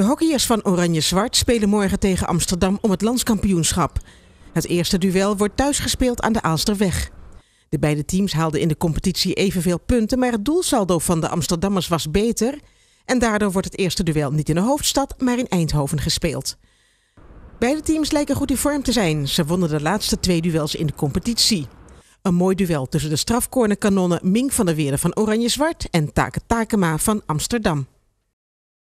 De hockeyers van Oranje-Zwart spelen morgen tegen Amsterdam om het landskampioenschap. Het eerste duel wordt thuis gespeeld aan de Aalsterweg. De beide teams haalden in de competitie evenveel punten, maar het doelsaldo van de Amsterdammers was beter. En daardoor wordt het eerste duel niet in de hoofdstad, maar in Eindhoven gespeeld. Beide teams lijken goed in vorm te zijn. Ze wonnen de laatste twee duels in de competitie. Een mooi duel tussen de strafcornerkanonnen Mink van der Weerde van Oranje-Zwart en Take Takema van Amsterdam.